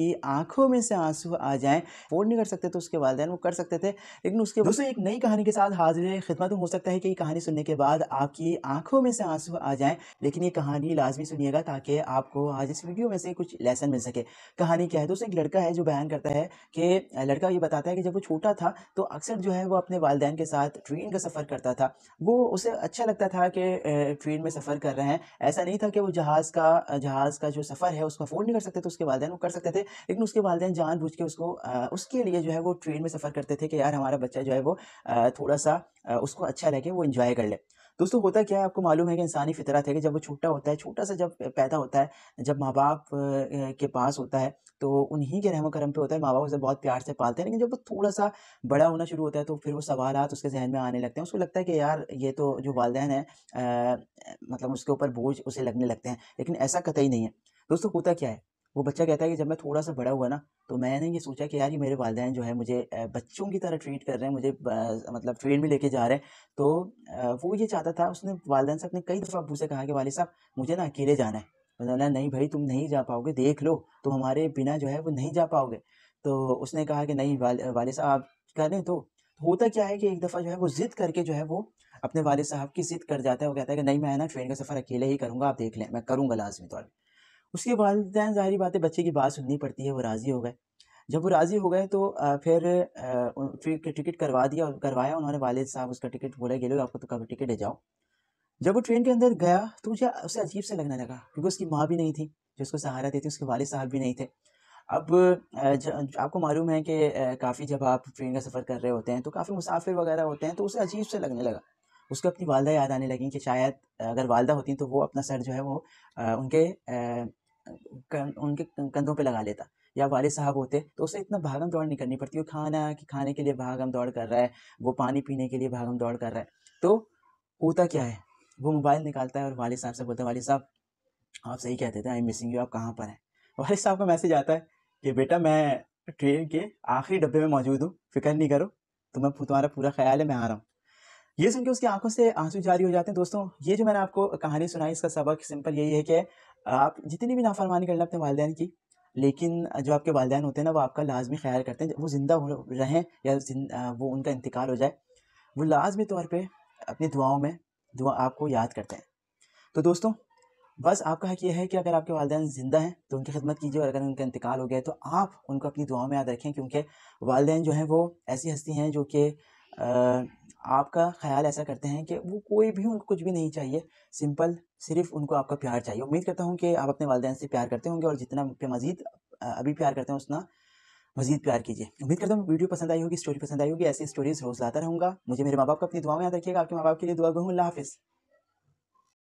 कि आंखों में से आंसू आ जाएं अफोर्ड नहीं कर सकते तो उसके वालदेन वो कर सकते थे लेकिन उसके तो दोस्तों एक नई कहानी के साथ हाजिर खिदमत हो सकता है कि ये कहानी सुनने के बाद आपकी आंखों में से आंसू आ जाएं लेकिन ये कहानी लाजमी सुनिएगा ताकि आपको आज इस वीडियो में से कुछ लेसन मिल सके कहानी क्या है दोस्तों एक लड़का है जो बयान करता है कि लड़का ये बताता है कि जब वो छोटा था तो अक्सर जो है वो अपने वालदे के साथ ट्रेन का सफ़र करता था वो उसे अच्छा लगता था कि ट्रेन में सफ़र कर रहे हैं ऐसा नहीं था कि वो जहाज़ का जहाज़ का जो सफ़र है उसको अफोर्ड नहीं कर सकते तो उसके वालदेन वो कर सकते थे लेकिन उसके वालदेन जानबूझ के उसको आ, उसके लिए जो है वो ट्रेन में सफ़र करते थे कि यार हमारा बच्चा जो है वो आ, थोड़ा सा आ, उसको अच्छा लगे वो इन्जॉय कर ले दोस्तों होता क्या है आपको मालूम है कि इंसानी फितरत है कि जब वो छोटा होता है छोटा सा जब पैदा होता है जब माँ बाप के पास होता है तो उन्हीं के रहम करम पे होता है माँ बाप उसे बहुत प्यार से पालते हैं लेकिन जब वो थोड़ा सा बड़ा होना शुरू होता है तो फिर वो सवाल आते उसके जहन में आने लगते हैं उसको लगता है कि यार ये तो जो वालदेन है आ, मतलब उसके ऊपर बोझ उसे लगने लगते हैं लेकिन ऐसा कतई नहीं है दोस्तों होता क्या है वो बच्चा कहता है कि जब मैं थोड़ा सा बड़ा हुआ ना तो मैंने ये सोचा कि यार ये मेरे वालदेन जो है मुझे बच्चों की तरह ट्रीट कर रहे हैं मुझे मतलब ट्रेन में लेके जा रहे हैं तो वो ये चाहता था उसने वालदेन से अपने कई दफ़ा अबू से कहा कि वाले साहब मुझे ना अकेले जाना है बोला नहीं भाई तुम नहीं जा पाओगे देख लो तुम हमारे बिना जो है वो नहीं जा पाओगे तो उसने कहा कि नहीं वाले वाले साहब करें तो।, तो होता क्या है कि एक दफ़ा जो है वो ज़िद करके जो है वो अपने वाले साहब की ज़िद कर जाता है वो कहता है कि नहीं मैं ना ट्रेन का सफ़र अकेले ही करूँगा आप देख लें मैं करूँगा लाजमी तौर पर उसके वालदेन ज़ाहरी बात है बच्चे की बात सुननी पड़ती है वो राज़ी हो गए जब वो राज़ी हो गए तो फिर फिर टिकट करवा दिया करवाया उन्होंने वालद साहब उसका टिकट बोला गए आपको तो कभी टिकट ले जाओ जब वो ट्रेन के अंदर गया तो मुझे उसे अजीब से लगने लगा क्योंकि उसकी माँ भी नहीं थी जो उसको सहारा देती उसके वालद साहब भी नहीं थे अब आपको मालूम है कि काफ़ी जब आप ट्रेन का सफ़र कर रहे होते हैं तो काफ़ी मुसाफिर वगैरह होते हैं तो उसे अजीब से लगने लगा उसको अपनी वालदा याद आने लगी कि शायद अगर वालदा होती तो वो अपना सर जो है वो उनके उनके कंधों पे लगा लेता या वाले साहब होते तो उसे इतना भागम दौड़ नहीं करनी पड़ती वो खाना कि खाने के लिए भागम दौड़ कर रहा है वो पानी पीने के लिए भागम दौड़ कर रहा है तो होता क्या है वो मोबाइल निकालता है और वाले साहब से बोलता है वाले साहब आप सही कहते थे आई एम मिसिंग यू आप कहाँ पर हैं वाले साहब का मैसेज आता है कि बेटा मैं ट्रेन के आखिरी डब्बे में मौजूद हूँ फिक्र नहीं करो तुम्हें तुम्हारा पूरा ख्याल है मैं आ रहा हूँ ये सुन के उसकी आंखों से आंसू जारी हो जाते हैं दोस्तों ये जो मैंने आपको कहानी सुनाई इसका सबक सिंपल यही है कि आप जितनी भी नाफरमानी कर लें अपने वालदेन की लेकिन जो आपके वालदेन होते हैं ना वो आपका लाजमी ख्याल करते हैं वो ज़िंदा रहें या वो उनका इंतकाल हो जाए वो लाजमी तौर पर अपनी दुआओं में दुआ आपको याद करते हैं तो दोस्तों बस आपका हक ये है कि अगर आपके वालदान ज़िंदा हैं तो उनकी खिदमत कीजिए और अगर उनका इंतकाल हो गया तो आप उनको अपनी दुआओं में याद रखें क्योंकि वालदे जो हैं वो ऐसी हस्ती हैं जो कि आपका ख्याल ऐसा करते हैं कि वो कोई भी उनको कुछ भी नहीं चाहिए सिंपल सिर्फ उनको आपका प्यार चाहिए उम्मीद करता हूँ कि आप अपने वालदेन से प्यार करते होंगे और जितना मजीद अभी प्यार करते हैं उतना मजीद प्यार कीजिए उम्मीद करता हूँ वीडियो पसंद आई होगी स्टोरी पसंद आई होगी ऐसी स्टोरीज रोज लाता रहूँगा मुझे मेरे माँ बाप को अपनी दुआ में याद रखिएगा आपके माँ बाप के लिए दुआ गहूँ हाफिज़